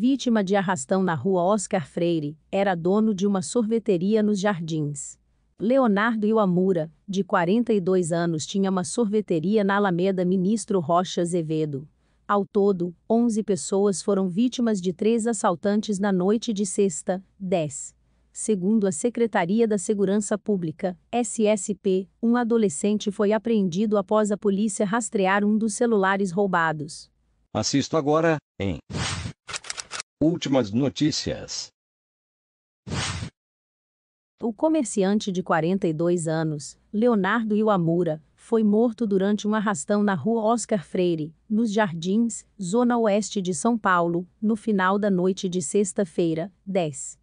vítima de arrastão na rua Oscar Freire, era dono de uma sorveteria nos Jardins. Leonardo Iwamura, de 42 anos, tinha uma sorveteria na Alameda Ministro Rocha Azevedo. Ao todo, 11 pessoas foram vítimas de três assaltantes na noite de sexta, 10. Segundo a Secretaria da Segurança Pública, SSP, um adolescente foi apreendido após a polícia rastrear um dos celulares roubados. Assisto agora, em Últimas notícias. O comerciante de 42 anos, Leonardo Iwamura, foi morto durante um arrastão na rua Oscar Freire, nos Jardins, zona oeste de São Paulo, no final da noite de sexta-feira, 10.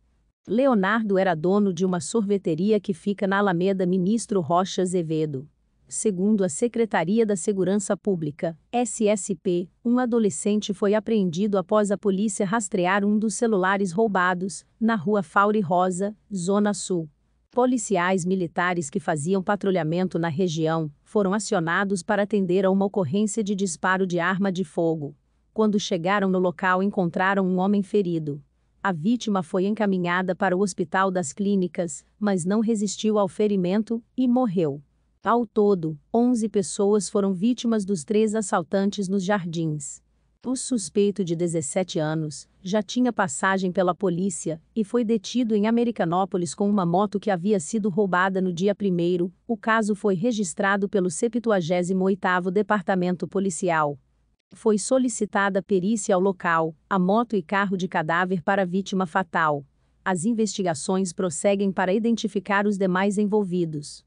Leonardo era dono de uma sorveteria que fica na Alameda Ministro Rocha Azevedo. Segundo a Secretaria da Segurança Pública, SSP, um adolescente foi apreendido após a polícia rastrear um dos celulares roubados, na rua Faure Rosa, Zona Sul. Policiais militares que faziam patrulhamento na região foram acionados para atender a uma ocorrência de disparo de arma de fogo. Quando chegaram no local, encontraram um homem ferido. A vítima foi encaminhada para o Hospital das Clínicas, mas não resistiu ao ferimento e morreu. Ao todo, 11 pessoas foram vítimas dos três assaltantes nos jardins. O suspeito de 17 anos já tinha passagem pela polícia e foi detido em Americanópolis com uma moto que havia sido roubada no dia 1. O caso foi registrado pelo 78º Departamento Policial. Foi solicitada perícia ao local, a moto e carro de cadáver para a vítima fatal. As investigações prosseguem para identificar os demais envolvidos.